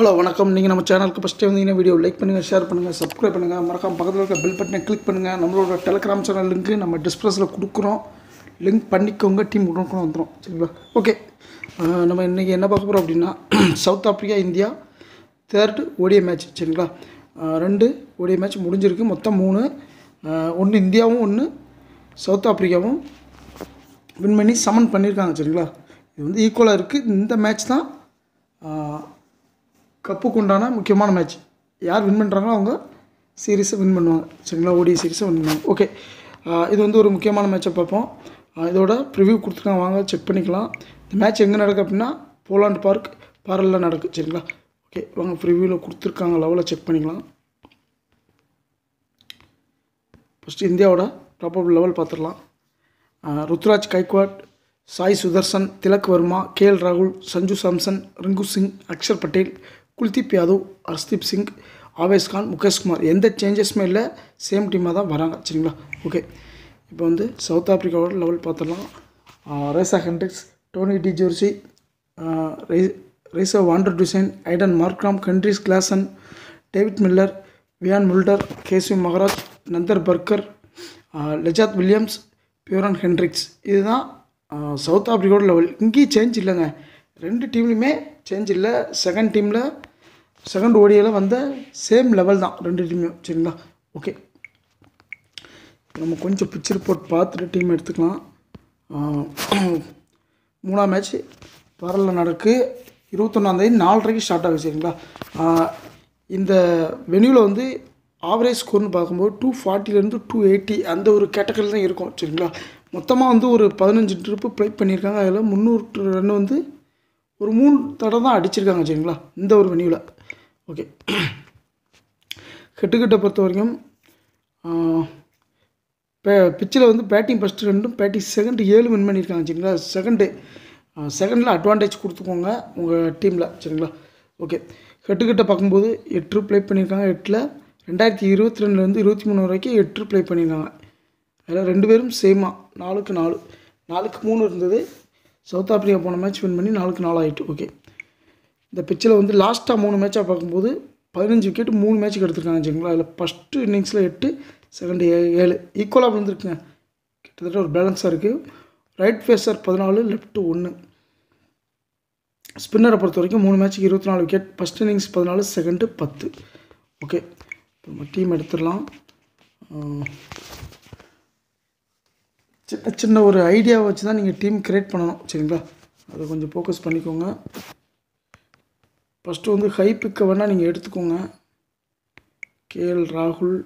hello வணக்கம் நீங்கள் நம்ம சேனலுக்கு ஃபஸ்ட்டே வந்தீங்கன்னா வீடியோ லைக் பண்ணுங்கள் ஷேர் பண்ணுங்கள் சப்ஸ்கிரைப் பண்ணுங்கள் மறக்காம பக்கத்தில் இருக்க பெல் பட்டனை கிளிக் பண்ணுங்கள் நம்மளோட டெலிகிராம் சேனல் லிங்க் நம்ம டிஸ்பிளஸில் கொடுக்குறோம் லிங்க் பண்ணிக்கோங்க டீம் உடனுக்குள்ள வந்துடும் சரிங்களா ஓகே நம்ம இன்றைக்கி என்ன பார்க்க போகிறோம் அப்படின்னா South Africa India third ODI match சரிங்களா ரெண்டு ஓடிய மேட்ச் முடிஞ்சிருக்கு மொத்தம் மூணு ஒன்று இந்தியாவும் ஒன்று சவுத் ஆஃப்ரிக்காவும் வின் பண்ணி சமன் பண்ணியிருக்காங்க சரிங்களா இது வந்து ஈக்குவலாக இருக்குது இந்த மேட்ச் தான் கப்புக்கு உண்டான முக்கியமான மேட்ச் யார் வின் பண்ணுறாங்களோ அவங்க சீரீஸை வின் பண்ணுவாங்க சரிங்களா ஓடி சீரீஸை வின் பண்ணுவாங்க ஓகே இது வந்து ஒரு முக்கியமான மேட்சை பார்ப்போம் இதோட ப்ரிவியூ கொடுத்துருக்காங்க வாங்க செக் பண்ணிக்கலாம் இந்த மேட்ச் எங்கே நடக்கு அப்படின்னா போலாண்ட் பார்க் பாரலில் நடக்கு சரிங்களா ஓகே வாங்க ப்ரிவியூவில் கொடுத்துருக்காங்க லெவலில் செக் பண்ணிக்கலாம் ஃபஸ்ட்டு இந்தியாவோட டாப் ஆஃப் லெவல் பார்த்துடலாம் ருத்ராஜ் கைக்வாட் சாய் சுதர்சன் திலக் வர்மா கே எல் ராகுல் சஞ்சு சாம்சன் ரிங்கு சிங் அக்ஷர் பட்டேல் குல்தீப் யாதவ் ஹர்ஸ்தீப் சிங் ஆவேஷ்கான் கான் முகேஷ்குமார் எந்த சேஞ்சஸுமே இல்லை சேம் டீமாக தான் வராங்க சரிங்களா ஓகே இப்போ வந்து சவுத் ஆப்ரிக்காவோட லெவல் பார்த்துடலாம் Reeza Hendricks Tony de Zorzi ரே Rassie van der Dussen Aiden Markram Heinrich Klaasen David Miller Wiaan Mulder Keshav Maharaj Nandre Burger Lizaad Williams Beuran Hendricks இதுதான் சவுத் ஆப்ரிக்காவோட லெவல் இங்கேயும் சேஞ்ச் இல்லைங்க ரெண்டு டீம்லேயுமே சேஞ்ச் இல்லை செகண்ட் டீமில் செகண்ட் ஓடியில் வந்த சேம் லெவல் தான் ரெண்டு டீமும் சரிங்களா ஓகே நம்ம கொஞ்சம் பிச்சு ரிப்போர்ட் பார்த்துட்டு டீம் எடுத்துக்கலாம் மூணாம் மேட்ச் வரல நடக்கு இருபத்தொன்னாந்தேதி நாலரைக்கு ஸ்டார்ட் ஆகுது சரிங்களா இந்த வெனியூவில் வந்து ஆவரேஜ் ஸ்கோர்னு பார்க்கும்போது டூ ஃபார்ட்டிலேருந்து டூ எயிட்டி அந்த ஒரு கேட்டகரியில் தான் இருக்கும் சரிங்களா மொத்தமாக வந்து ஒரு பதினஞ்சு ட்ரிப்பு ப்ளே பண்ணியிருக்காங்க அதில் முந்நூறு ரன் வந்து ஒரு மூணு தடவை தான் அடிச்சிருக்காங்க சரிங்களா இந்த ஒரு வெனியூவில் ஓகே ஹெட்டுக்கிட்ட பொறுத்த வரைக்கும் பிச்சில் வந்து பேட்டிங் ஃபஸ்ட்டு ரெண்டும் பேட்டிங் செகண்டு ஏழு வின் பண்ணியிருக்காங்க சரிங்களா செகண்டு செகண்டில் அட்வான்டேஜ் கொடுத்துக்கோங்க உங்கள் டீமில் சரிங்களா ஓகே ஹெட்டுக்கிட்ட பார்க்கும்போது எட்டு ப்ளே பண்ணியிருக்காங்க எட்டில் ரெண்டாயிரத்தி இருபத்தி ரெண்டுலேருந்து இருபத்தி மூணு வரைக்கும் எட்டு ப்ளே பண்ணியிருக்காங்க அதில் ரெண்டு பேரும் சேமாக நாலுக்கு நாலு நாலுக்கு மூணு இருந்தது சவுத் ஆப்ரிக்கா போன மேட்ச் வின் பண்ணி நாலுக்கு நாலு ஆகிட்டு ஓகே இந்த பிச்சில் வந்து லாஸ்ட்டாக மூணு மேட்சாக பார்க்கும்போது பதினஞ்சு விக்கெட் மூணு மேட்ச்சுக்கு எடுத்துருக்காங்க வச்சுங்களா அதில் ஃபஸ்ட்டு இன்னிங்ஸில் எட்டு செகண்ட் ஏ ஏழு ஈக்குவலாக விழுந்துருக்குங்க கிட்டத்தட்ட ஒரு பேலன்ஸாக இருக்குது ரைட் ஃபேஸர் பதினாலு லெஃப்ட்டு ஒன்று ஸ்பின்னரை பொறுத்த வரைக்கும் மூணு மேட்ச்சுக்கு இருபத்தி நாலு விக்கெட் ஃபஸ்ட் இன்னிங்ஸ் பதினாலு செகண்டு பத்து ஓகே நம்ம டீம் எடுத்துடலாம் சின்ன சின்ன ஒரு ஐடியாவை வச்சு தான் நீங்கள் டீம் க்ரியேட் பண்ணணும் சரிங்களா அதை கொஞ்சம் ஃபோக்கஸ் பண்ணிக்கோங்க ஃபஸ்ட்டு வந்து ஹை பிக்கை வேணால் நீங்கள் எடுத்துக்கோங்க கேஎல் ராகுல்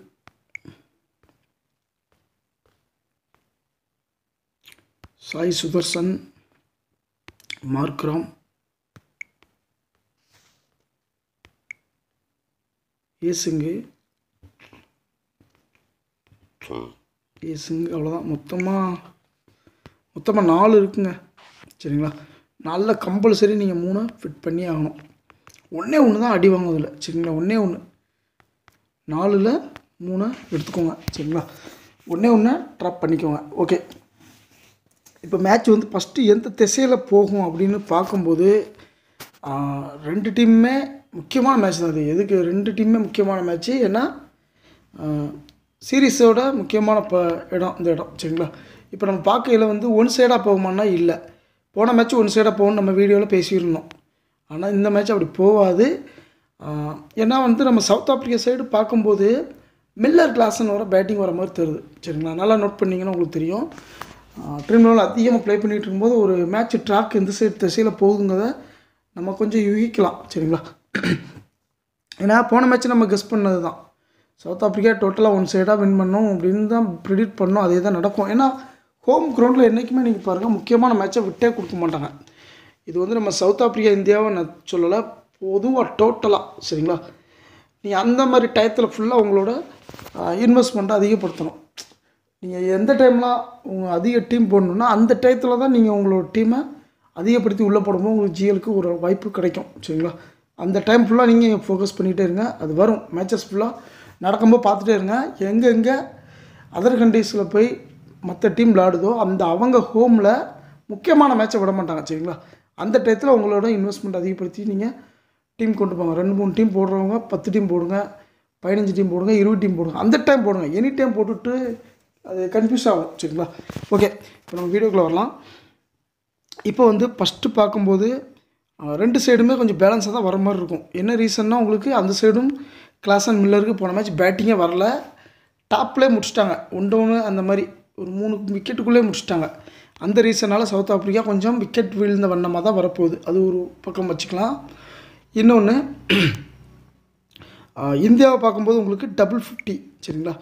சாய் சுதர்சன் மார்க்ராம் ஏசுங்கு ஏசுங்கு அவ்வளோதான் மொத்தமாக மொத்தமாக நாலு இருக்குங்க சரிங்களா நல்ல கம்பல்சரி நீங்கள் மூணை ஃபிட் பண்ணி ஆகணும் ஒன்றே ஒன்று தான் அடி வாங்குவதில்ல சரிங்களா ஒன்றே ஒன்று நாலில் மூணை எடுத்துக்கோங்க சரிங்களா ஒன்றே ஒன்று ட்ராப் பண்ணிக்கோங்க ஓகே இப்போ மேட்ச் வந்து ஃபஸ்ட்டு எந்த திசையில் போகும் அப்படின்னு பார்க்கும்போது ரெண்டு டீமுமே முக்கியமான மேட்ச் தான் அது எதுக்கு ரெண்டு டீமுமே முக்கியமான மேட்ச்சு ஏன்னா சீரீஸோட முக்கியமான ப இடம் இந்த இடம் சரிங்களா இப்போ நம்ம பார்க்கையில் வந்து ஒன் சைடாக போகுமான்னா இல்லை போன மேட்ச் ஒன் சைடாக போகணும்னு நம்ம வீடியோவில் பேசியிருந்தோம் ஆனால் இந்த மேட்ச் அப்படி போகாது ஏன்னா வந்து நம்ம சவுத் ஆப்ரிக்கா சைடு பார்க்கும்போது மில்லர் கிளாஸ்னு வர பேட்டிங் வர மாதிரி தருது சரிங்களா நல்லா நோட் பண்ணிங்கன்னு உங்களுக்கு தெரியும் ட்ரீம் அதிகமாக ப்ளே பண்ணிகிட்டு இருக்கும்போது ஒரு மேட்ச் ட்ராக் இந்த சைடு திசையில் போகுதுங்கிறத நம்ம கொஞ்சம் யூகிக்கலாம் சரிங்களா ஏன்னா போன மேட்ச் நம்ம கெஸ் பண்ணது தான் சவுத் ஆப்ரிக்கா டோட்டலாக ஒன் சைடாக வின் பண்ணோம் அப்படின்னு தான் ப்ரிடிக்ட் பண்ணோம் அதே தான் நடக்கும் ஏன்னா ஹோம் க்ரௌண்டில் என்றைக்குமே நீங்கள் பாருங்கள் முக்கியமான மேட்ச்சை விட்டே கொடுக்க மாட்டாங்க இது வந்து நம்ம சவுத் ஆப்ரிக்கா இந்தியாவை நான் சொல்லலை பொதுவாக டோட்டலாக சரிங்களா நீங்கள் அந்த மாதிரி டயத்தில் ஃபுல்லாக உங்களோட இன்வெஸ்ட்மெண்ட்டை அதிகப்படுத்தணும் நீங்கள் எந்த டைம்லாம் உங்கள் அதிக டீம் போடணுன்னா அந்த டயத்தில் தான் நீங்கள் உங்களோட டீமை அதிகப்படுத்தி உள்ளே போடும்போது உங்களுக்கு ஜிஎலுக்கு ஒரு வாய்ப்பு கிடைக்கும் சரிங்களா அந்த டைம் ஃபுல்லாக நீங்கள் ஃபோக்கஸ் பண்ணிகிட்டே இருங்க அது வரும் மேட்சஸ் ஃபுல்லாக நடக்கும்போது பார்த்துட்டே இருங்க எங்கெங்கே அதர் கண்ட்ரீஸில் போய் மற்ற டீம் விளாடுதோ அந்த அவங்க ஹோமில் முக்கியமான மேட்சை விட மாட்டாங்க சரிங்களா அந்த டயத்தில் உங்களோட இன்வெஸ்ட்மெண்ட் அதிகப்படுத்தி நீங்கள் டீம் கொண்டு போங்க ரெண்டு மூணு டீம் போடுறவங்க பத்து டீம் போடுங்க பதினஞ்சு டீம் போடுங்க இருபது டீம் போடுங்க அந்த டைம் போடுங்க எனி டைம் போட்டுட்டு அது கன்ஃபியூஸ் ஆகும் சரிங்களா ஓகே இப்போ நம்ம வீடியோக்குள்ளே வரலாம் இப்போ வந்து ஃபஸ்ட்டு பார்க்கும்போது ரெண்டு சைடுமே கொஞ்சம் பேலன்ஸாக தான் வர மாதிரி இருக்கும் என்ன ரீசன்னா உங்களுக்கு அந்த சைடும் கிளாஸ் அண்ட் மில்லருக்கு போன மேட்ச் பேட்டிங்கே வரல டாப்லேயே முடிச்சிட்டாங்க ஒன்று ஒன்று அந்த மாதிரி ஒரு மூணு விக்கெட்டுக்குள்ளே முடிச்சிட்டாங்க அந்த ரீசனால் சவுத் ஆப்ரிக்கா கொஞ்சம் விக்கெட் வீழ்ந்த வண்ணமாக தான் வரப்போகுது அது ஒரு பக்கம் வச்சுக்கலாம் இன்னொன்று இந்தியாவை பார்க்கும்போது உங்களுக்கு டபுள் ஃபிஃப்டி சரிங்களா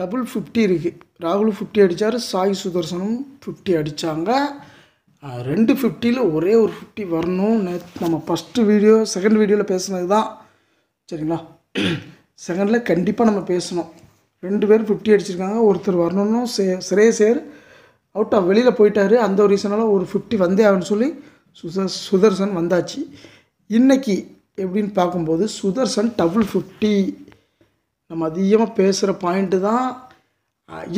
டபுள் ஃபிஃப்டி இருக்குது ராகுல் ஃபிஃப்டி அடித்தார் சாய் சுதர்சனும் ஃபிஃப்டி அடித்தாங்க ரெண்டு ஃபிஃப்டியில் ஒரே ஒரு ஃபிஃப்டி வரணும் நேற்று நம்ம ஃபஸ்ட்டு வீடியோ செகண்ட் வீடியோவில் பேசுனது தான் சரிங்களா செகண்டில் கண்டிப்பாக நம்ம பேசணும் ரெண்டு பேர் ஃபிஃப்டி அடிச்சிருக்காங்க ஒருத்தர் வரணும்னு சே சிறைய சேர் அவுட் ஆஃப் வெளியில் போயிட்டார் அந்த ஒரு ரீசனால ஒரு ஃபிஃப்டி வந்தே ஆகுன்னு சொல்லி சுத சுதர்சன் வந்தாச்சு இன்றைக்கி எப்படின்னு பார்க்கும்போது சுதர்சன் டபுள் ஃபிஃப்டி நம்ம அதிகமாக பேசுகிற பாயிண்ட்டு தான்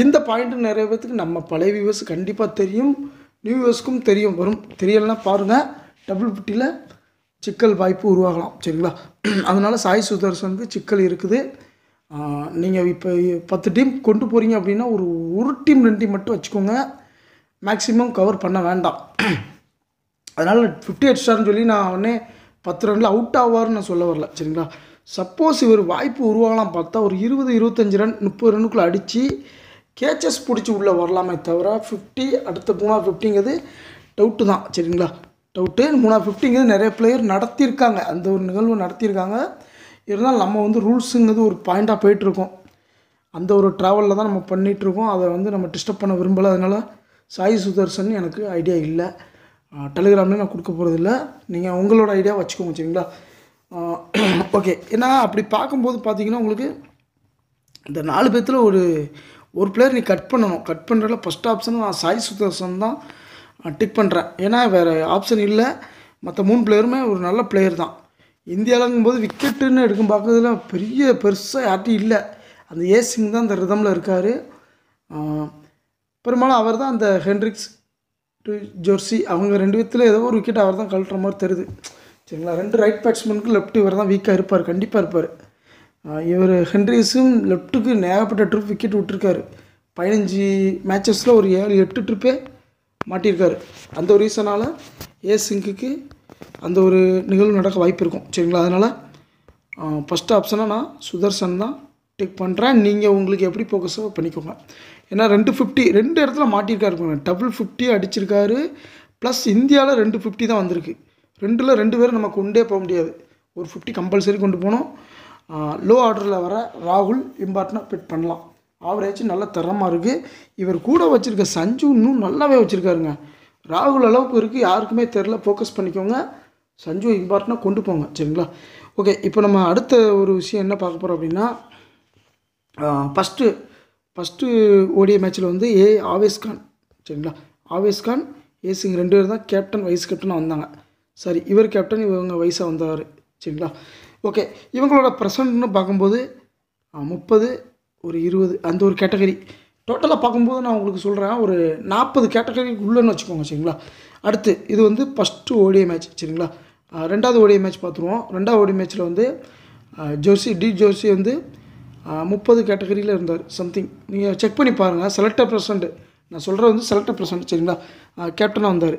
இந்த பாயிண்ட்டு நிறைய பேர்த்துக்கு நம்ம பழைய வியூவர்ஸ் கண்டிப்பாக தெரியும் நியூ வியூவர்ஸ்க்கும் தெரியும் வரும் தெரியலைன்னா பாருங்கள் டபுள் ஃபிஃப்டியில் சிக்கல் வாய்ப்பு உருவாகலாம் சரிங்களா அதனால் சாய் சுதர்சனுக்கு சிக்கல் இருக்குது நீங்கள் இப்போ பத்து டீம் கொண்டு போகிறீங்க அப்படின்னா ஒரு ஒரு டீம் ரெண்டு டீம் மட்டும் வச்சுக்கோங்க மேக்ஸிமம் கவர் பண்ண வேண்டாம் அதனால் ஃபிஃப்டி ஸ்டார்னு சொல்லி நான் உடனே பத்து ரனில் அவுட் ஆவார்னு நான் சொல்ல வரல சரிங்களா சப்போஸ் இவர் வாய்ப்பு உருவாகலாம் பார்த்தா ஒரு இருபது இருபத்தஞ்சி ரன் முப்பது ரன்னுக்குள்ளே அடித்து கேச்சஸ் பிடிச்சி உள்ளே வரலாமே தவிர ஃபிஃப்டி அடுத்த மூணா ஃபிஃப்டிங்கிறது டவுட்டு தான் சரிங்களா டவுட்டு மூணா ஃபிஃப்டிங்கிறது நிறைய பிளேயர் நடத்தியிருக்காங்க அந்த ஒரு நிகழ்வு நடத்தியிருக்காங்க இருந்தாலும் நம்ம வந்து ரூல்ஸுங்கிறது ஒரு பாயிண்ட்டாக போயிட்டுருக்கோம் அந்த ஒரு ட்ராவலில் தான் நம்ம பண்ணிகிட்ருக்கோம் அதை வந்து நம்ம டிஸ்டர்ப் பண்ண விரும்பலை அதனால் சாய் சுதர்சன் எனக்கு ஐடியா இல்லை டெலிகிராமில் நான் கொடுக்க போகிறதில்ல நீங்கள் உங்களோட ஐடியா வச்சுக்கோங்க சரிங்களா ஓகே ஏன்னா அப்படி பார்க்கும்போது பார்த்தீங்கன்னா உங்களுக்கு இந்த நாலு பேர்த்தில் ஒரு ஒரு பிளேயர் நீ கட் பண்ணணும் கட் பண்ணுறதுல ஃபஸ்ட் ஆப்ஷன் நான் சாய் சுதர்சன் தான் டிக் பண்ணுறேன் ஏன்னா வேறு ஆப்ஷன் இல்லை மற்ற மூணு பிளேயருமே ஒரு நல்ல பிளேயர் தான் இந்தியாவிலங்கும் போது விக்கெட்டுன்னு எடுக்கும் பார்க்குறதுல பெரிய பெருசாக யார்ட்டையும் இல்லை அந்த ஏசிங் தான் அந்த ரிதமில் இருக்கார் பெரும்பாலும் அவர் தான் அந்த ஹென்ரிக்ஸ் டு ஜோர்சி அவங்க ரெண்டு விதத்தில் ஏதோ ஒரு விக்கெட் அவர் தான் கழட்டுற மாதிரி தெரியுது சரிங்களா ரெண்டு ரைட் பேட்ஸ்மேனுக்கும் லெஃப்ட் இவர் தான் வீக்காக இருப்பார் கண்டிப்பாக இருப்பார் இவர் ஹென்ரிஸும் லெஃப்ட்டுக்கு நேகப்பட்ட ட்ரிப் விக்கெட் விட்டுருக்காரு பதினஞ்சு மேட்சஸில் ஒரு ஏழு எட்டு ட்ரிப்பே மாட்டியிருக்காரு அந்த ஒரு ரீசனால் ஏ சிங்குக்கு அந்த ஒரு நிகழ்வு நடக்க வாய்ப்பு இருக்கும் சரிங்களா அதனால் ஃபஸ்ட்டு ஆப்ஷனாக நான் சுதர்சன் தான் டிக் பண்ணுறேன் நீங்கள் உங்களுக்கு எப்படி ஃபோக்கஸோ பண்ணிக்கோங்க ஏன்னா ரெண்டு ஃபிஃப்டி ரெண்டு இடத்துல மாட்டியிருக்காரு டபுள் ஃபிஃப்டி அடிச்சிருக்காரு ப்ளஸ் இந்தியாவில் ரெண்டு ஃபிஃப்டி தான் வந்திருக்கு ரெண்டில் ரெண்டு பேரும் நம்ம கொண்டே போக முடியாது ஒரு ஃபிஃப்டி கம்பல்சரி கொண்டு போனோம் லோ ஆர்டரில் வர ராகுல் இம்பார்ட்டனாக பிட் பண்ணலாம் ஆவரேஜ் நல்ல தரமாக இருக்குது இவர் கூட வச்சுருக்க சஞ்சு இன்னும் நல்லாவே வச்சுருக்காருங்க ராகுல் அளவுக்கு இருக்குது யாருக்குமே தெரில ஃபோக்கஸ் பண்ணிக்கோங்க சஞ்சு இம்பார்ட்டனாக கொண்டு போங்க சரிங்களா ஓகே இப்போ நம்ம அடுத்த ஒரு விஷயம் என்ன பார்க்க போகிறோம் அப்படின்னா ஃபஸ்ட்டு ஃபஸ்ட்டு ஓடிய மேட்ச்சில் வந்து ஏ ஆவேஸ்கான் சரிங்களா ஆவேஸ்கான் ஏசிங் ரெண்டு பேர் தான் கேப்டன் வைஸ் கேப்டனாக வந்தாங்க சரி இவர் கேப்டன் இவங்க வயசாக வந்தார் சரிங்களா ஓகே இவங்களோட ப்ரெசன்ட்னு பார்க்கும்போது முப்பது ஒரு இருபது அந்த ஒரு கேட்டகரி டோட்டலாக பார்க்கும்போது நான் உங்களுக்கு சொல்கிறேன் ஒரு நாற்பது கேட்டகரிக்கு உள்ளேன்னு வச்சுக்கோங்க சரிங்களா அடுத்து இது வந்து ஃபஸ்ட்டு ஓடிய மேட்ச் சரிங்களா ரெண்டாவது ஓடிய மேட்ச் பார்த்துருவோம் ரெண்டாவது ஓடிய மேட்ச்சில் வந்து ஜோர்சி டி ஜோசி வந்து முப்பது கேட்டகரியில் இருந்தார் சம்திங் நீங்கள் செக் பண்ணி பாருங்கள் செலக்டர் பிரசன்ட் நான் சொல்கிறது வந்து செலக்டர் ப்ரெசண்ட் சரிங்களா கேப்டனாக வந்தார்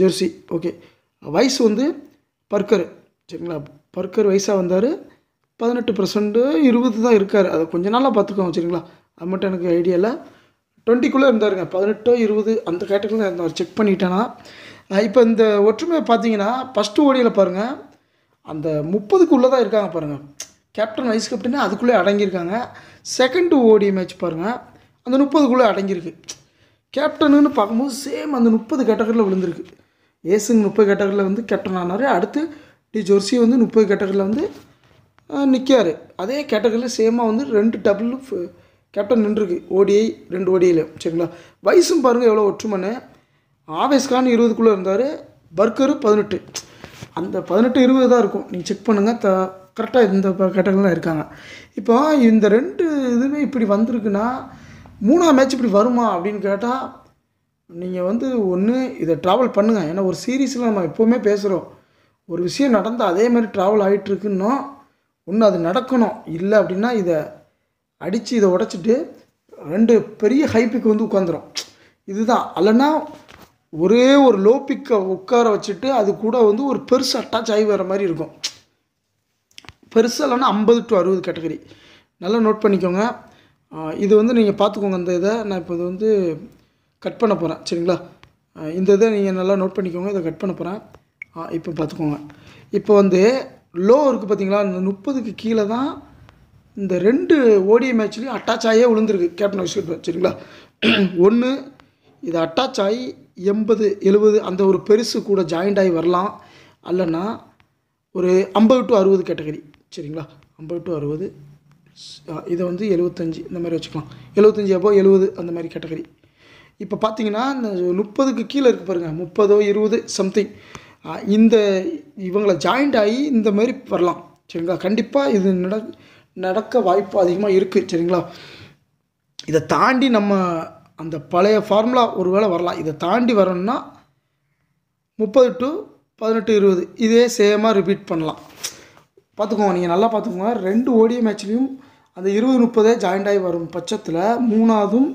ஜெர்சி ஓகே வயசு வந்து பர்கர் சரிங்களா பர்கர் வயசாக வந்தார் பதினெட்டு பர்சன்ட்டு இருபது தான் இருக்கார் அதை கொஞ்ச நாளாக பார்த்துக்கோங்க சரிங்களா அது மட்டும் எனக்கு இல்லை டுவெண்ட்டிக்குள்ளே இருந்தாருங்க பதினெட்டோ இருபது அந்த கேட்டகரியில் இருந்தார் செக் பண்ணிட்டேன்னா இப்போ இந்த ஒற்றுமையை பார்த்தீங்கன்னா ஃபஸ்ட்டு ஓடியில் பாருங்கள் அந்த முப்பதுக்குள்ளே தான் இருக்காங்க பாருங்கள் கேப்டன் வைஸ் கேப்டனே அதுக்குள்ளே அடங்கியிருக்காங்க செகண்ட் ஓடி மேட்ச் பாருங்கள் அந்த முப்பதுக்குள்ளே அடங்கியிருக்கு கேப்டனுன்னு பார்க்கும்போது சேம் அந்த முப்பது கேட்டகரியில் விழுந்திருக்கு ஏசுங்க முப்பது கேட்டகரியில் வந்து கேப்டன் ஆனார் அடுத்து டி ஜொர்சி வந்து முப்பது கேட்டகரியில் வந்து நிற்கார் அதே கேட்டகரியில் சேமாக வந்து ரெண்டு டபுள் கேப்டன் நின்றுருக்கு ஓடிஐ ரெண்டு ஓடியில் சரிங்களா வயசும் பாருங்கள் எவ்வளோ ஒற்றுமனு ஆவேஸ்கான் இருபதுக்குள்ளே இருந்தார் பர்கரு பதினெட்டு அந்த பதினெட்டு இருபது தான் இருக்கும் நீங்கள் செக் பண்ணுங்கள் த கரெக்டாக இந்த கேட்டகரியில் இருக்காங்க இப்போ இந்த ரெண்டு இதுவுமே இப்படி வந்திருக்குன்னா மூணாம் மேட்ச் இப்படி வருமா அப்படின்னு கேட்டால் நீங்கள் வந்து ஒன்று இதை ட்ராவல் பண்ணுங்கள் ஏன்னா ஒரு சீரீஸில் நம்ம எப்போவுமே பேசுகிறோம் ஒரு விஷயம் நடந்தால் அதே மாதிரி ட்ராவல் ஆகிட்டுருக்குன்னோ ஒன்று அது நடக்கணும் இல்லை அப்படின்னா இதை அடித்து இதை உடச்சிட்டு ரெண்டு பெரிய ஹைப்புக்கு வந்து உட்காந்துரும் இதுதான் அல்லைன்னா ஒரே ஒரு லோ பிக்கை உட்கார வச்சுட்டு அது கூட வந்து ஒரு பெருசு அட்டாச் ஆகி வர மாதிரி இருக்கும் பெருசாக இல்லைன்னா ஐம்பது டு அறுபது கேட்டகரி நல்லா நோட் பண்ணிக்கோங்க இது வந்து நீங்கள் பார்த்துக்கோங்க அந்த இதை நான் இப்போ இது வந்து கட் பண்ண போகிறேன் சரிங்களா இந்த இதை நீங்கள் நல்லா நோட் பண்ணிக்கோங்க இதை கட் பண்ண போகிறேன் இப்போ பார்த்துக்கோங்க இப்போ வந்து லோ இருக்குது பார்த்தீங்களா இந்த முப்பதுக்கு கீழே தான் இந்த ரெண்டு ஓடிய மேட்ச்லேயும் அட்டாச் ஆகியே விழுந்துருக்கு கேப்டன் விஷயம் சரிங்களா ஒன்று இது அட்டாச் ஆகி எண்பது எழுபது அந்த ஒரு பெருசு கூட ஜாயிண்ட் ஆகி வரலாம் அல்லைன்னா ஒரு ஐம்பது டு அறுபது கேட்டகரி சரிங்களா ஐம்பது டு அறுபது இதை வந்து எழுபத்தஞ்சி இந்த மாதிரி வச்சுக்கலாம் எழுபத்தஞ்சி அப்போ எழுபது அந்த மாதிரி கேட்டகரி இப்போ பார்த்தீங்கன்னா இந்த முப்பதுக்கு கீழே இருக்குது பாருங்கள் முப்பதோ இருபது சம்திங் இந்த இவங்களை ஜாயிண்ட் ஆகி இந்த மாதிரி வரலாம் சரிங்களா கண்டிப்பாக இது நட நடக்க வாய்ப்பு அதிகமாக இருக்குது சரிங்களா இதை தாண்டி நம்ம அந்த பழைய ஃபார்முலா ஒரு வேளை வரலாம் இதை தாண்டி வரணும்னா முப்பது டு பதினெட்டு இருபது இதே சேமாக ரிப்பீட் பண்ணலாம் பார்த்துக்கோங்க நீங்கள் நல்லா பார்த்துக்கோங்க ரெண்டு ஓடிய மேட்ச்லேயும் அந்த இருபது முப்பதே ஜாயிண்ட் ஆகி வரும் பட்சத்தில் மூணாவதும்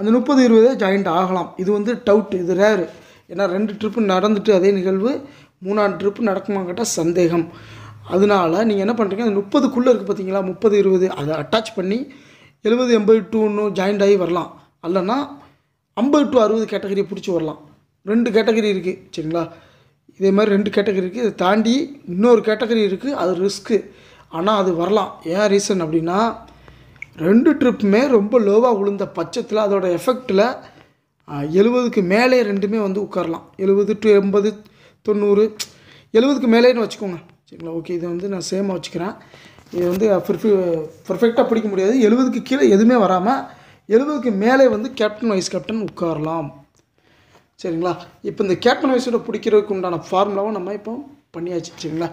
அந்த முப்பது இருபதே ஜாயிண்ட் ஆகலாம் இது வந்து டவுட் இது ரேரு ஏன்னா ரெண்டு ட்ரிப்பு நடந்துட்டு அதே நிகழ்வு மூணாவது ட்ரிப்பு நடக்குமா கேட்டால் சந்தேகம் அதனால் நீங்கள் என்ன பண்ணுறீங்க அந்த முப்பதுக்குள்ளே இருக்குது பார்த்தீங்களா முப்பது இருபது அதை அட்டாச் பண்ணி எழுபது எண்பது டூ ஒன்று ஜாயிண்ட் ஆகி வரலாம் அல்லைன்னா ஐம்பது டு அறுபது கேட்டகரியை பிடிச்சி வரலாம் ரெண்டு கேட்டகரி இருக்குது சரிங்களா இதே மாதிரி ரெண்டு கேட்டகரி இருக்குது இதை தாண்டி இன்னொரு கேட்டகரி இருக்குது அது ரிஸ்க்கு ஆனால் அது வரலாம் ஏன் ரீசன் அப்படின்னா ரெண்டு ட்ரிப்புமே ரொம்ப லோவாக விழுந்த பட்சத்தில் அதோடய எஃபெக்டில் எழுபதுக்கு மேலே ரெண்டுமே வந்து உட்காரலாம் எழுபது டு எண்பது தொண்ணூறு எழுபதுக்கு மேலேன்னு வச்சுக்கோங்க சரிங்களா ஓகே இதை வந்து நான் சேமாக வச்சுக்கிறேன் இது வந்து பர்ஃபெக்டாக பிடிக்க முடியாது எழுபதுக்கு கீழே எதுவுமே வராமல் எழுபதுக்கு மேலே வந்து கேப்டன் வைஸ் கேப்டன் உட்காரலாம் சரிங்களா இப்போ இந்த கேப்டன் வயசோட பிடிக்கிறதுக்கு உண்டான ஃபார்முலாவும் நம்ம இப்போ பண்ணியாச்சு சரிங்களா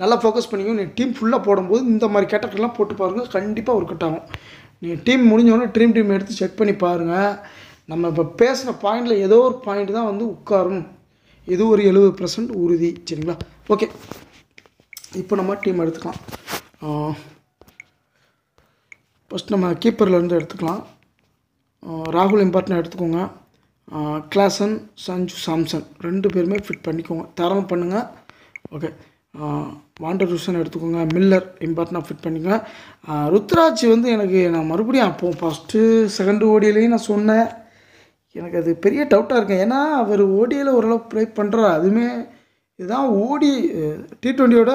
நல்லா ஃபோக்கஸ் பண்ணிக்கோ நீ டீம் ஃபுல்லாக போடும்போது இந்த மாதிரி கேட்டகரிலாம் போட்டு பாருங்கள் கண்டிப்பாக ஒர்க் அவுட் ஆகும் நீ டீம் முடிஞ்சவொடனே ட்ரீம் டீம் எடுத்து செக் பண்ணி பாருங்கள் நம்ம இப்போ பேசுகிற பாயிண்டில் ஏதோ ஒரு பாயிண்ட் தான் வந்து உட்காரும் ஏதோ ஒரு எழுபது பர்சன்ட் உறுதி சரிங்களா ஓகே இப்போ நம்ம டீம் எடுத்துக்கலாம் ஃபஸ்ட் நம்ம கீப்பர்லேருந்து எடுத்துக்கலாம் ராகுல் இம்பார்ட்டன் எடுத்துக்கோங்க கிளாசன் சஞ்சு சாம்சன் ரெண்டு பேருமே ஃபிட் பண்ணிக்கோங்க தாராளம் பண்ணுங்கள் ஓகே வாண்டர் ரூசன் எடுத்துக்கோங்க மில்லர் இம்பார்ட்டனாக ஃபிட் பண்ணிக்கோங்க ருத்ராஜ் வந்து எனக்கு நான் மறுபடியும் அப்போ ஃபஸ்ட்டு செகண்டு ஓடியிலையும் நான் சொன்னேன் எனக்கு அது பெரிய டவுட்டாக இருக்கேன் ஏன்னா அவர் ஓடியில் ஓரளவு ப்ளே பண்ணுறாரு அதுவுமே இதுதான் ஓடி டி ட்வெண்ட்டியோட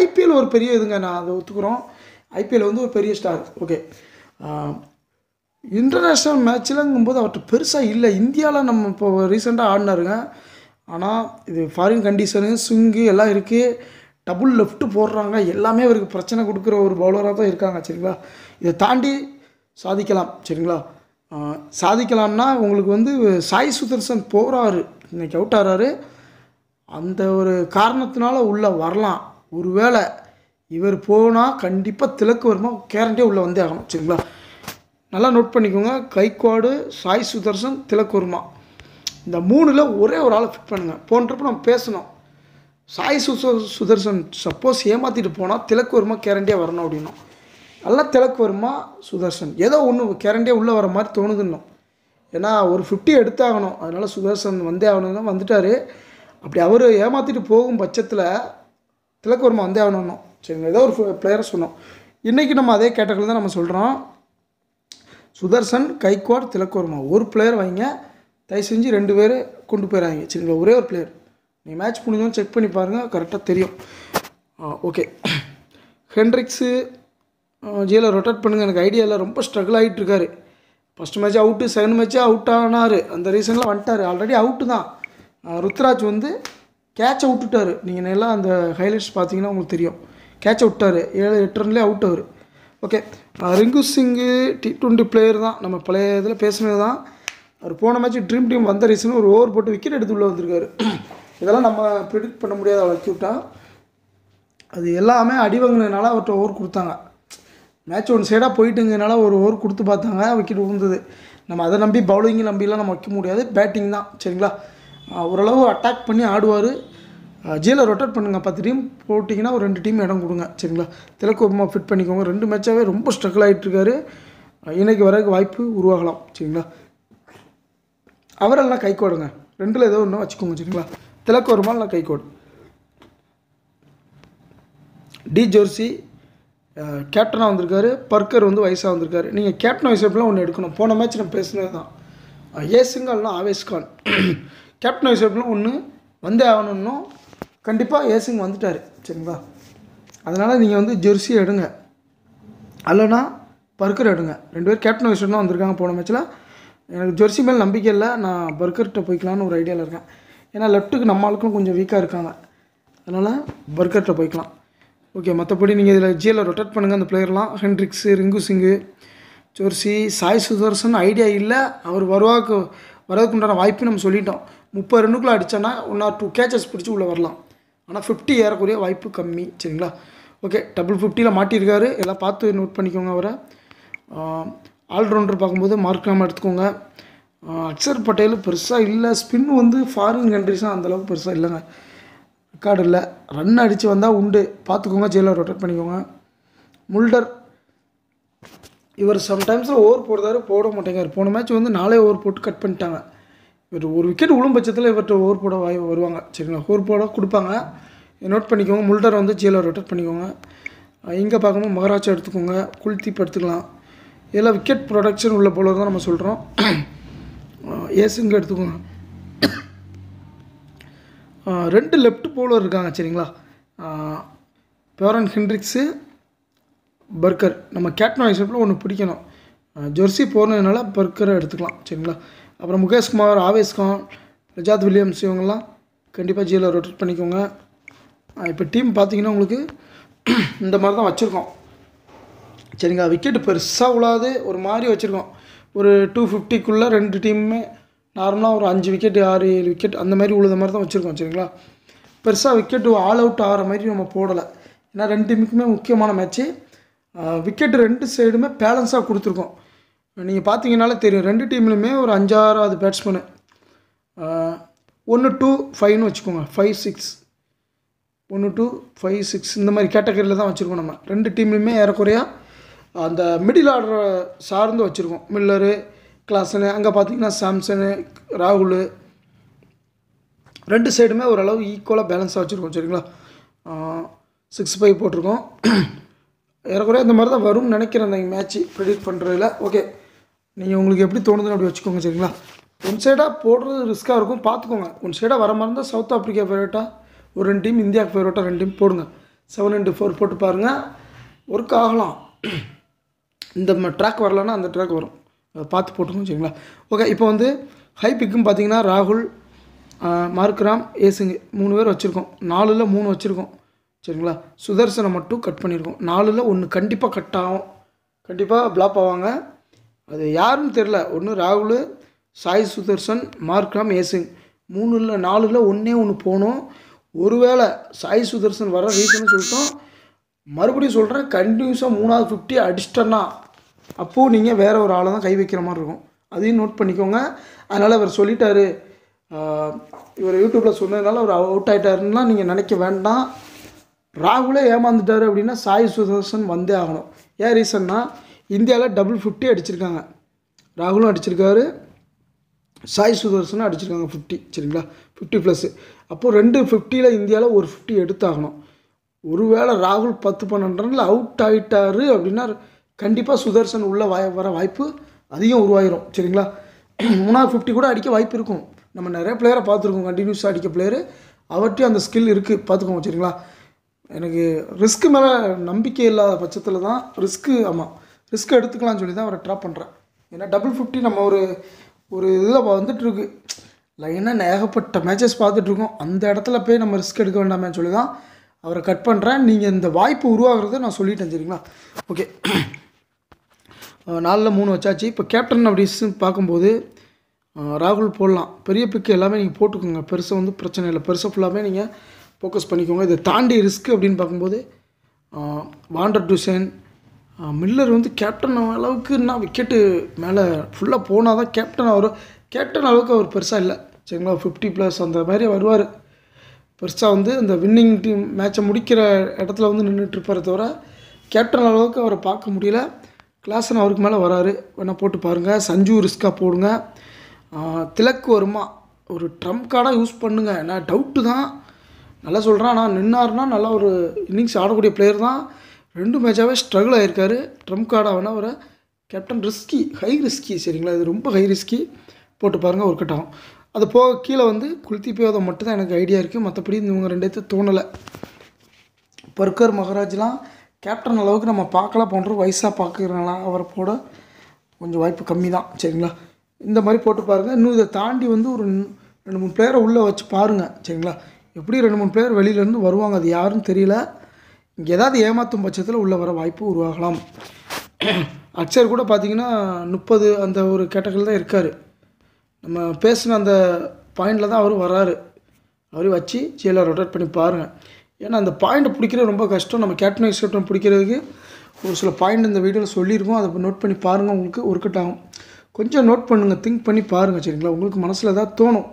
ஐபிஎல் ஒரு பெரிய இதுங்க நான் அதை ஒத்துக்கிறோம் ஐபிஎல் வந்து ஒரு பெரிய ஸ்டார் ஓகே இன்டர்நேஷ்னல் மேட்ச்சிலங்கும்போது அவர்கிட்ட பெருசாக இல்லை இந்தியாவில் நம்ம இப்போ ரீசெண்டாக ஆடினாருங்க ஆனால் இது ஃபாரின் கண்டிஷனு ஸ்விங்கு எல்லாம் இருக்குது டபுள் லெஃப்ட்டு போடுறாங்க எல்லாமே அவருக்கு பிரச்சனை கொடுக்குற ஒரு பவுலராக தான் இருக்காங்க சரிங்களா இதை தாண்டி சாதிக்கலாம் சரிங்களா சாதிக்கலாம்னா உங்களுக்கு வந்து சாய் சுதர்சன் போகிறாரு இன்றைக்கி அவுட் ஆகிறாரு அந்த ஒரு காரணத்தினால உள்ளே வரலாம் ஒருவேளை இவர் போனால் கண்டிப்பாக திலக்கு வருமா கேரண்டே உள்ளே வந்தே ஆகணும் சரிங்களா நல்லா நோட் பண்ணிக்கோங்க கைக்கோடு சாய் சுதர்சன் திலக்குருமா இந்த மூணில் ஒரே ஒரு ஆளை ஃபிட் பண்ணுங்கள் போன்றப்ப நம்ம பேசணும் சாய் சு சுதர்சன் சப்போஸ் ஏமாற்றிட்டு போனால் வருமா கேரண்டியாக வரணும் அப்படின்னும் நல்லா வருமா சுதர்சன் ஏதோ ஒன்று கேரண்டியாக உள்ளே வர மாதிரி தோணுதுன்னும் ஏன்னா ஒரு ஃபிஃப்டி எடுத்தாகணும் அதனால் சுதர்சன் வந்தே ஆகணும்னா வந்துட்டார் அப்படி அவர் ஏமாற்றிட்டு போகும் பட்சத்தில் வருமா வந்தே ஆகணும் சரிங்களா ஏதோ ஒரு பிளேயரை சொன்னோம் இன்றைக்கி நம்ம அதே கேட்டகரியில் தான் நம்ம சொல்கிறோம் சுதர்சன் கைக்வாட் திலக்கோர்மா ஒரு பிளேயர் வைங்க தயவு செஞ்சு ரெண்டு பேர் கொண்டு போயிடாங்க சரிங்களா ஒரே ஒரு பிளேயர் நீங்கள் மேட்ச் முடிஞ்சோன்னு செக் பண்ணி பாருங்கள் கரெக்டாக தெரியும் ஓகே ஹென்ரிக்ஸு ஜியில் ரொட்டேட் பண்ணுங்கள் எனக்கு ஐடியாவில் ரொம்ப ஸ்ட்ரகிள் ஆகிட்டு ஃபஸ்ட் மேட்ச் அவுட்டு செகண்ட் மேட்ச்சே அவுட் ஆனார் அந்த ரீசனில் வந்துட்டார் ஆல்ரெடி அவுட்டு தான் ருத்ராஜ் வந்து கேட்சை அவுட்டுட்டார் நீங்கள் நல்லா அந்த ஹைலைட்ஸ் பார்த்தீங்கன்னா உங்களுக்கு தெரியும் கேட்சை விட்டார் ஏழு எட்டு ரன்லேயே அவுட் அவர் okay Rinku Singh T twenty player தான் நம்ம பழைய இதில் பேசினது தான் அவர் போன மேட்ச் ட்ரீம் டீம் வந்த ரீசன் ஒரு ஓவர் போட்டு விக்கெட் எடுத்து உள்ளே வந்திருக்காரு இதெல்லாம் நம்ம ப்ரிடிக்ட் பண்ண முடியாது அவர் அக்யூட்டாக அது எல்லாமே அடி அவர்கிட்ட ஓவர் கொடுத்தாங்க மேட்ச் ஒன் சைடாக போயிட்டுங்கிறனால ஒரு ஓவர் கொடுத்து பார்த்தாங்க விக்கெட் விழுந்தது நம்ம அதை நம்பி பவுலிங்கை நம்பிலாம் நம்ம வைக்க முடியாது பேட்டிங் தான் சரிங்களா ஓரளவு அட்டாக் பண்ணி ஆடுவார் ஜியில் ரொட்டேட் பண்ணுங்கள் பத்து டீம் போட்டிங்கன்னா ஒரு ரெண்டு டீம் இடம் கொடுங்க சரிங்களா திலக்குமா ஃபிட் பண்ணிக்கோங்க ரெண்டு மேட்சாகவே ரொம்ப ஸ்ட்ரகிள் ஆகிட்டுருக்காரு இன்றைக்கு வரக்கு வாய்ப்பு உருவாகலாம் சரிங்களா அவரெல்லாம் கை கோடுங்க ரெண்டில் ஏதோ ஒன்று வச்சுக்கோங்க சரிங்களா திலக்கு வருமானம் நான் கை கோடு டி ஜோர்சி கேப்டனாக வந்திருக்காரு பர்க்கர் வந்து வயசாக வந்திருக்காரு நீங்கள் கேப்டன் வைசப்லாம் ஒன்று எடுக்கணும் போன மேட்ச் நான் பேசுனது தான் ஏசுங்கால்னா ஆவேஷ்கான் கேப்டன் வைசப்லாம் ஒன்று வந்தே ஆகணும்னும் கண்டிப்பாக ஏசிங் வந்துட்டார் சரிங்களா அதனால் நீங்கள் வந்து ஜெர்சி எடுங்க அல்லனா பர்கர் எடுங்க ரெண்டு பேர் கேப்டன் வைஸ்டர்னும் வந்திருக்காங்க போன மேட்ச்சில் எனக்கு ஜெர்சி மேல் நம்பிக்கை இல்லை நான் பர்கர்கிட்ட போய்க்கலான்னு ஒரு ஐடியாவில் இருக்கேன் ஏன்னா லெஃப்ட்டுக்கு நம்ம ஆளுக்கும் கொஞ்சம் வீக்காக இருக்காங்க அதனால் பர்கர்கிட்ட போய்க்கலாம் ஓகே மற்றபடி நீங்கள் இதில் ஜியில் ரொட்டேட் பண்ணுங்கள் அந்த பிளேயர்லாம் Hendricks Rinku Singh Zorzi Sai Sudharsan idea இல்லை அவர் வருவாக்கு வரதுக்குண்டான வாய்ப்பு நம்ம சொல்லிட்டோம் முப்பது ரெண்டுக்குள்ளே அடித்தோன்னா ஒன் ஆர் டூ கேச்சஸ் பிடிச்சி உள்ளே வரலாம் ஆனால் ஃபிஃப்டி ஏறக்குரிய வாய்ப்பு கம்மி சரிங்களா ஓகே டபுள் ஃபிஃப்டியில் மாட்டியிருக்காரு எல்லாம் பார்த்து நோட் பண்ணிக்கோங்க அவரை ஆல்ரவுண்டர் பார்க்கும்போது மார்க் நாம எடுத்துக்கோங்க அக்ஷர் பட்டேல் பெருசாக இல்லை ஸ்பின் வந்து ஃபாரின் கண்ட்ரிஸ்னால் அந்தளவுக்கு பெருசாக இல்லைங்க ரெக்கார்டு இல்லை ரன் அடித்து வந்தால் உண்டு பார்த்துக்கோங்க ஜெயிலில் ரொட்டேட் பண்ணிக்கோங்க முல்டர் இவர் சம்டைம்ஸில் ஓவர் போடுறாரு போட மாட்டேங்கார் போன மேட்ச் வந்து நாளே ஓவர் போட்டு கட் பண்ணிட்டாங்க இவர் ஒரு விக்கெட் விழும் பட்சத்தில் இவர்கிட்ட ஓவர் போட வாய் வருவாங்க சரிங்களா ஓவர் போட கொடுப்பாங்க நோட் பண்ணிக்கோங்க முல்டர் வந்து ஜீலோ ரொட்டேட் பண்ணிக்கோங்க இங்கே பார்க்கும்போது மகாராஜா எடுத்துக்கோங்க குல்தீப் எடுத்துக்கலாம் இதில் விக்கெட் ப்ரொடக்ஷன் உள்ள போல தான் நம்ம சொல்கிறோம் ஏசுங்க எடுத்துக்கோங்க ரெண்டு லெஃப்ட் போலர் இருக்காங்க சரிங்களா பேரன் ஹென்ரிக்ஸு பர்கர் நம்ம கேட்டன் ஐசப்பில் ஒன்று பிடிக்கணும் ஜெர்சி போகிறதுனால பர்கரை எடுத்துக்கலாம் சரிங்களா அப்புறம் முகேஷ்குமார் ஆவேஷ்கான் ரிஜாத் வில்லியம்ஸ் இவங்கெல்லாம் கண்டிப்பாக ஜியில் ரொட்டேட் பண்ணிக்கோங்க இப்போ டீம் பார்த்தீங்கன்னா உங்களுக்கு இந்த மாதிரி தான் வச்சுருக்கோம் சரிங்களா விக்கெட் பெருசாக விழாது ஒரு மாதிரி வச்சுருக்கோம் ஒரு டூ ஃபிஃப்டிக்குள்ளே ரெண்டு டீமுமே நார்மலாக ஒரு அஞ்சு விக்கெட் ஆறு ஏழு விக்கெட் அந்த மாதிரி உழுத மாதிரி தான் வச்சுருக்கோம் சரிங்களா பெருசாக விக்கெட் ஆல் அவுட் ஆகிற மாதிரி நம்ம போடலை ஏன்னா ரெண்டு டீமுக்குமே முக்கியமான மேட்ச்சு விக்கெட் ரெண்டு சைடுமே பேலன்ஸாக கொடுத்துருக்கோம் நீங்கள் பார்த்தீங்கனாலே தெரியும் ரெண்டு டீம்லையுமே ஒரு அஞ்சாறாவது பேட்ஸ்மேனு ஒன்று டூ ஃபைவ்னு வச்சுக்கோங்க ஃபைவ் சிக்ஸ் ஒன்று டூ ஃபைவ் சிக்ஸ் இந்த மாதிரி கேட்டகரியில் தான் வச்சுருக்கோம் நம்ம ரெண்டு டீம்லையுமே ஏறக்குறைய அந்த மிடில் ஆர்டர் சார்ந்து வச்சுருக்கோம் மில்லரு கிளாஸனு அங்கே பார்த்தீங்கன்னா சாம்சனு ராகுல் ரெண்டு சைடுமே ஓரளவு ஈக்குவலாக பேலன்ஸாக வச்சுருக்கோம் சரிங்களா சிக்ஸ் ஃபைவ் போட்டிருக்கோம் ஏறக்குறைய இந்த மாதிரி தான் வரும்னு நினைக்கிறேன் அந்த மேட்ச்சு ப்ரெடிக்ட் பண்ணுறதுல ஓகே நீங்கள் உங்களுக்கு எப்படி தோணுதுன்னு அப்படி வச்சுக்கோங்க சரிங்களா ஒன் சைடாக போடுறது ரிஸ்க்காக இருக்கும் பார்த்துக்கோங்க ஒன் சைடாக வர மாதிரி இருந்தால் சவுத் ஆஃப்ரிக்கா ஃபேவரேட்டாக ஒரு ரெண்டு டீம் இந்தியாவுக்கு ஃபேவரேட்டாக ரெண்டு டீம் போடுங்க செவன் இன்ட்டு ஃபோர் போட்டு பாருங்கள் ஒர்க் ஆகலாம் இந்த ட்ராக் வரலன்னா அந்த ட்ராக் வரும் அதை பார்த்து போட்டுக்கணும் சரிங்களா ஓகே இப்போ வந்து ஹை பிக்கும் பார்த்தீங்கன்னா ராகுல் மார்க்ராம் ஏசுங்க மூணு பேர் வச்சுருக்கோம் நாலில் மூணு வச்சுருக்கோம் சரிங்களா சுதர்சனை மட்டும் கட் பண்ணியிருக்கோம் நாலில் ஒன்று கண்டிப்பாக கட் ஆகும் கண்டிப்பாக பிளாப் ஆவாங்க அது யாருன்னு தெரில ஒன்று ராகுல் சாய் சுதர்சன் மார்க்ராம் ஏசிங் மூணுல நாலுல ஒன்றே ஒன்று போனோம் ஒருவேளை சாய் சுதர்சன் வர ரீசன் சொல்லிட்டோம் மறுபடியும் சொல்கிறேன் கண்டினியூஸாக மூணாவது ஃபிஃப்டி அடிச்சிட்டோன்னா அப்போது நீங்கள் வேறு ஒரு ஆளை தான் கை வைக்கிற மாதிரி இருக்கும் அதையும் நோட் பண்ணிக்கோங்க அதனால் அவர் சொல்லிட்டார் இவர் யூடியூப்பில் சொன்னதுனால அவர் அவுட் ஆகிட்டாருன்னா நீங்கள் நினைக்க வேண்டாம் ராகுலே ஏமாந்துட்டார் அப்படின்னா சாய் சுதர்சன் வந்தே ஆகணும் ஏன் ரீசன்னா இந்தியாவில் டபுள் ஃபிஃப்டி அடிச்சிருக்காங்க ராகுலும் அடிச்சிருக்காரு சாய் சுதர்சனும் அடிச்சிருக்காங்க ஃபிஃப்டி சரிங்களா ஃபிஃப்டி ப்ளஸ்ஸு அப்போது ரெண்டு ஃபிஃப்டியில் இந்தியாவில் ஒரு ஃபிஃப்டி எடுத்தாகணும் ஒருவேளை ராகுல் பத்து பன்னெண்டு ரனில் அவுட் ஆகிட்டார் அப்படின்னா கண்டிப்பாக சுதர்சன் உள்ளே வாய் வர வாய்ப்பு அதிகம் உருவாயிரும் சரிங்களா மூணாவது ஃபிஃப்டி கூட அடிக்க வாய்ப்பு இருக்கும் நம்ம நிறைய பிளேயரை பார்த்துருக்கோம் கண்டினியூஸாக அடிக்க பிளேயரு அவர்கிட்டையும் அந்த ஸ்கில் இருக்குது பார்த்துக்கோங்க சரிங்களா எனக்கு ரிஸ்க்கு மேலே நம்பிக்கை இல்லாத பட்சத்தில் தான் ரிஸ்க்கு ஆமாம் ரிஸ்க் எடுத்துக்கலாம்னு சொல்லி தான் அவரை ட்ராப் பண்ணுறேன் ஏன்னா டபுள் ஃபிஃப்டி நம்ம ஒரு ஒரு இதில் வந்துட்டுருக்கு லைனாக ஏகப்பட்ட மேட்சஸ் பார்த்துட்ருக்கோம் அந்த இடத்துல போய் நம்ம ரிஸ்க் எடுக்க வேண்டாமே சொல்லி தான் அவரை கட் பண்ணுறேன் நீங்கள் இந்த வாய்ப்பு உருவாகிறத நான் சொல்லிட்டேன் சரிங்களா ஓகே நாலில் மூணு வச்சாச்சு இப்போ கேப்டன் அப்படின்னு பார்க்கும்போது ராகுல் போடலாம் பெரிய பிக்கு எல்லாமே நீங்கள் போட்டுக்கோங்க பெருசாக வந்து பிரச்சனை இல்லை பெருசாக ஃபுல்லாகவே நீங்கள் ஃபோக்கஸ் பண்ணிக்கோங்க இதை தாண்டி ரிஸ்க் அப்படின்னு பார்க்கும்போது வாண்டர் டுசேன் மில்லர் வந்து கேப்டன் அளவுக்கு என்ன விக்கெட்டு மேலே ஃபுல்லாக போனால் தான் கேப்டன் அவர் கேப்டன் அளவுக்கு அவர் பெருசாக இல்லை சரிங்களா ஃபிஃப்டி ப்ளஸ் அந்த மாதிரி வருவார் பெருசாக வந்து அந்த வின்னிங் டீம் மேட்சை முடிக்கிற இடத்துல வந்து நின்றுட்டு தவிர கேப்டன் அளவுக்கு அவரை பார்க்க முடியல கிளாஸன் அவருக்கு மேலே வராரு வேணால் போட்டு பாருங்கள் சஞ்சு ரிஸ்க்காக போடுங்க திலக்கு வருமா ஒரு ட்ரம்ப் கார்டாக யூஸ் பண்ணுங்கள் நான் டவுட்டு தான் நல்லா சொல்கிறேன் ஆனால் நின்னாருன்னா நல்லா ஒரு இன்னிங்ஸ் ஆடக்கூடிய பிளேயர் தான் ரெண்டு மேட்சாகவே ஸ்ட்ரகிள் ஆகியிருக்காரு ட்ரம்ப் கார்டாகனா அவரை கேப்டன் ரிஸ்கி ஹை ரிஸ்கி சரிங்களா இது ரொம்ப ஹை ரிஸ்கி போட்டு பாருங்கள் ஒர்க் அவுட் ஆகும் அது போக கீழே வந்து குல்திப்பேவதை மட்டும்தான் எனக்கு ஐடியா இருக்குது மற்றபடி இவங்க ரெண்டேத்து தோணலை பர்கர் மகராஜ்லாம் கேப்டன் அளவுக்கு நம்ம பார்க்கலாம் போன்ற வயசாக பார்க்குறாங்களா அவரை போட கொஞ்சம் வாய்ப்பு கம்மி தான் சரிங்களா இந்த மாதிரி போட்டு பாருங்கள் இன்னும் இதை தாண்டி வந்து ஒரு ரெண்டு மூணு பிளேயரை உள்ளே வச்சு பாருங்கள் சரிங்களா எப்படி ரெண்டு மூணு பிளேயர் வெளியிலேருந்து வருவாங்க அது யாருன்னு தெரியல ஏதாவது ஏமாற்றும் பட்சத்தில் உள்ளே வர வாய்ப்பு உருவாகலாம் அக்ஷர் கூட பார்த்திங்கன்னா முப்பது அந்த ஒரு கேட்டகரியில் தான் இருக்கார் நம்ம பேசின அந்த பாயிண்டில் தான் அவர் வராரு அவரை வச்சு சில ரொட்டேட் பண்ணி பாருங்கள் ஏன்னா அந்த பாயிண்ட்டை பிடிக்கிறது ரொம்ப கஷ்டம் நம்ம கேப்டன் வைஸ் கேப்டன் பிடிக்கிறதுக்கு ஒரு சில பாயிண்ட் இந்த வீடியோவில் சொல்லியிருக்கோம் அதை நோட் பண்ணி பாருங்கள் உங்களுக்கு ஒர்க் அவுட் ஆகும் கொஞ்சம் நோட் பண்ணுங்கள் திங்க் பண்ணி பாருங்கள் சரிங்களா உங்களுக்கு மனசில் ஏதாவது தோணும்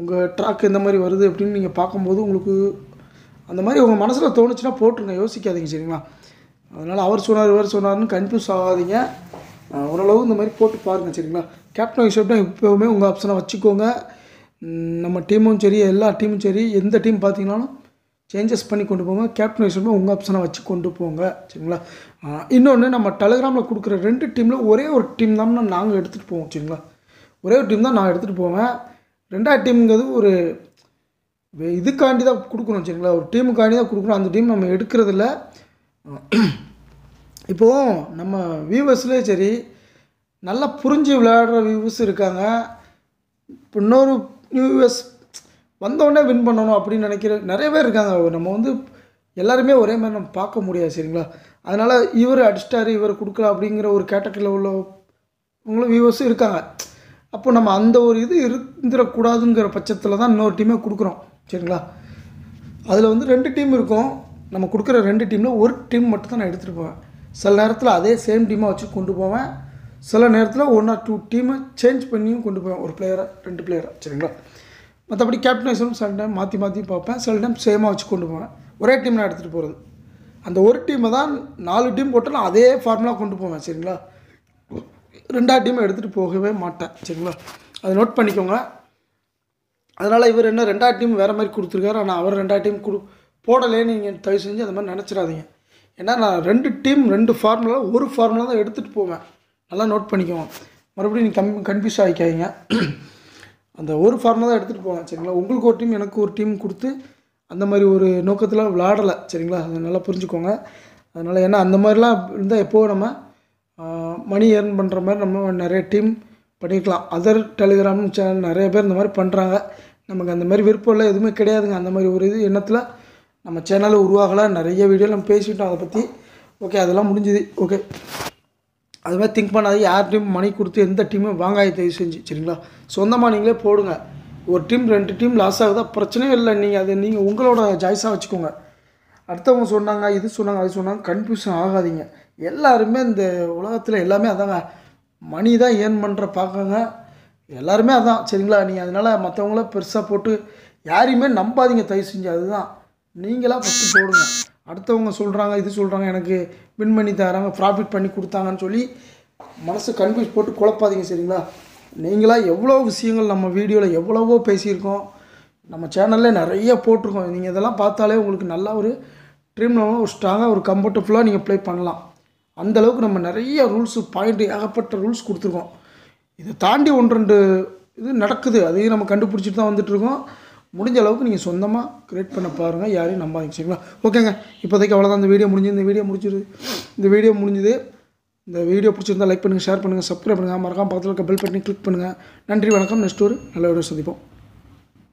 உங்கள் ட்ராக் எந்த மாதிரி வருது அப்படின்னு நீங்கள் பார்க்கும்போது உங்களுக்கு அந்த மாதிரி உங்கள் மனசில் தோணுச்சுன்னா போட்டுருங்க யோசிக்காதீங்க சரிங்களா அதனால் அவர் சொன்னார் இவர் சொன்னார்னு கன்ஃபியூஸ் ஆகாதீங்க ஓரளவு இந்த மாதிரி போட்டு பாருங்கள் சரிங்களா கேப்டன் ஷர்ட்னா எப்போவுமே உங்கள் ஆப்ஷனை வச்சுக்கோங்க நம்ம டீமும் சரி எல்லா டீமும் சரி எந்த டீம் பார்த்தீங்கன்னாலும் சேஞ்சஸ் பண்ணி கொண்டு போங்க கேப்டன் ஷர்ட்னா உங்கள் ஆப்ஷனை வச்சு கொண்டு போங்க சரிங்களா இன்னொன்று நம்ம டெலிகிராமில் கொடுக்குற ரெண்டு டீமில் ஒரே ஒரு டீம் தான் நாங்கள் எடுத்துகிட்டு போவோம் சரிங்களா ஒரே ஒரு டீம் தான் நான் எடுத்துகிட்டு போவேன் ரெண்டாவது டீம்ங்கிறது ஒரு இதுக்காண்டி தான் கொடுக்கணும் சரிங்களா ஒரு டீமுக்காண்டி தான் கொடுக்கணும் அந்த டீம் நம்ம எடுக்கிறதில்ல இப்போது நம்ம வியூவர்ஸ்லேயே சரி நல்லா புரிஞ்சு விளையாடுற வியூவர்ஸ் இருக்காங்க இப்போ இன்னொரு வியூவர்ஸ் வந்தோடனே வின் பண்ணணும் அப்படின்னு நினைக்கிற நிறைய பேர் இருக்காங்க நம்ம வந்து எல்லாருமே ஒரே மாதிரி நம்ம பார்க்க முடியாது சரிங்களா அதனால் இவர் அடிச்சிட்டாரு இவர் கொடுக்கல அப்படிங்கிற ஒரு கேட்டகரியில் உள்ளவங்களும் வியூவர்ஸும் இருக்காங்க அப்போ நம்ம அந்த ஒரு இது இருந்துடக்கூடாதுங்கிற பட்சத்தில் தான் இன்னொரு டீமே கொடுக்குறோம் சரிங்களா அதில் வந்து ரெண்டு டீம் இருக்கும் நம்ம கொடுக்குற ரெண்டு டீமில் ஒரு டீம் மட்டும் தான் நான் எடுத்துகிட்டு போவேன் சில நேரத்தில் அதே சேம் டீமாக வச்சு கொண்டு போவேன் சில நேரத்தில் ஒன் ஆர் டூ டீமை சேஞ்ச் பண்ணியும் கொண்டு போவேன் ஒரு பிளேயராக ரெண்டு பிளேயராக சரிங்களா மற்றபடி கேப்டனைஸும் சில டைம் மாற்றி மாற்றி பார்ப்பேன் சில டைம் சேமாக வச்சு கொண்டு போவேன் ஒரே டீம் நான் எடுத்துகிட்டு போகிறது அந்த ஒரு டீமை தான் நாலு டீம் போட்டு நான் அதே ஃபார்முலாக கொண்டு போவேன் சரிங்களா ரெண்டாவது டீமை எடுத்துகிட்டு போகவே மாட்டேன் சரிங்களா அதை நோட் பண்ணிக்கோங்க அதனால் இவர் என்ன ரெண்டாயிரம் டீம் வேறு மாதிரி கொடுத்துருக்காரு ஆனால் அவர் ரெண்டாயிரம் டீம் கொடு போடலேன்னு நீங்கள் தயவு செஞ்சு அந்த மாதிரி நினச்சிடாதீங்க ஏன்னா நான் ரெண்டு டீம் ரெண்டு ஃபார்முலா ஒரு ஃபார்முலா தான் எடுத்துகிட்டு போவேன் நல்லா நோட் பண்ணிக்குவோம் மறுபடியும் நீங்கள் கம் கன்ஃபியூஸ் ஆகிக்காதீங்க அந்த ஒரு ஃபார்முலா தான் எடுத்துகிட்டு போவேன் சரிங்களா உங்களுக்கு ஒரு டீம் எனக்கு ஒரு டீம் கொடுத்து அந்த மாதிரி ஒரு நோக்கத்தில் விளாடலை சரிங்களா அதை நல்லா புரிஞ்சுக்கோங்க அதனால் ஏன்னா அந்த மாதிரிலாம் இருந்தால் எப்போவும் நம்ம மணி ஏர்ன் பண்ணுற மாதிரி நம்ம நிறைய டீம் பண்ணிக்கலாம் அதர் டெலிகிராம் சேனல் நிறைய பேர் இந்த மாதிரி பண்ணுறாங்க நமக்கு அந்த மாதிரி விருப்பம்லாம் எதுவுமே கிடையாதுங்க அந்த மாதிரி ஒரு இது எண்ணத்தில் நம்ம சேனலை உருவாகலாம் நிறைய வீடியோ நம்ம பேசிட்டோம் அதை பற்றி ஓகே அதெல்லாம் முடிஞ்சுது ஓகே அது மாதிரி திங்க் பண்ணாது யார் டீம் மணி கொடுத்து எந்த டீமும் வாங்காய தயவு செஞ்சு சரிங்களா சொந்தமாக நீங்களே போடுங்க ஒரு டீம் ரெண்டு டீம் லாஸ் ஆகுதா பிரச்சனையும் இல்லை நீங்கள் அது நீங்கள் உங்களோட ஜாய்ஸாக வச்சுக்கோங்க அடுத்தவங்க சொன்னாங்க இது சொன்னாங்க அது சொன்னாங்க கன்ஃபியூஷன் ஆகாதீங்க எல்லாருமே இந்த உலகத்தில் எல்லாமே அதாங்க மணி தான் ஏர்ன் பண்ணுற பார்க்குங்க எல்லாருமே அதுதான் சரிங்களா நீங்கள் அதனால் மற்றவங்கள பெருசாக போட்டு யாரையுமே நம்பாதீங்க தயவு செஞ்சு அதுதான் நீங்களாக ஃபஸ்ட்டு போடுங்க அடுத்தவங்க சொல்கிறாங்க இது சொல்கிறாங்க எனக்கு வின் பண்ணி தராங்க ப்ராஃபிட் பண்ணி கொடுத்தாங்கன்னு சொல்லி மனசு கன்ஃபியூஸ் போட்டு குழப்பாதீங்க சரிங்களா நீங்களாக எவ்வளோ விஷயங்கள் நம்ம வீடியோவில் எவ்வளவோ பேசியிருக்கோம் நம்ம சேனல்ல நிறைய போட்டிருக்கோம் நீங்கள் இதெல்லாம் பார்த்தாலே உங்களுக்கு நல்லா ஒரு ட்ரீம் ஒரு ஸ்ட்ராங்காக ஒரு கம்ஃபர்டபுளாக நீங்கள் ப்ளே பண்ணலாம் அந்தளவுக்கு நம்ம நிறைய ரூல்ஸு பாயிண்ட் ஏகப்பட்ட ரூல்ஸ் கொடுத்துருக்கோம் இதை தாண்டி ஒன்று ரெண்டு இது நடக்குது அதையும் நம்ம கண்டுபிடிச்சிட்டு தான் வந்துட்டுருக்கோம் முடிஞ்ச அளவுக்கு நீங்கள் சொந்தமாக க்ரியேட் பண்ண பாருங்கள் யாரையும் நம்பாதீங்க சரிங்களா ஓகேங்க இப்போதைக்கு அவ்வளோதான் இந்த வீடியோ முடிஞ்சு இந்த வீடியோ முடிஞ்சிருது இந்த வீடியோ முடிஞ்சது இந்த வீடியோ பிடிச்சிருந்தால் லைக் பண்ணுங்கள் ஷேர் பண்ணுங்கள் சப்ஸ்கிரைப் பண்ணுங்கள் மறக்காம பக்கத்தில் இருக்க பெல் பட்டனை கிளிக் பண்ணுங்கள் நன்றி வணக்கம் நெக்ஸ்ட் ஒரு நல்ல வீடியோ சந்திப்போம்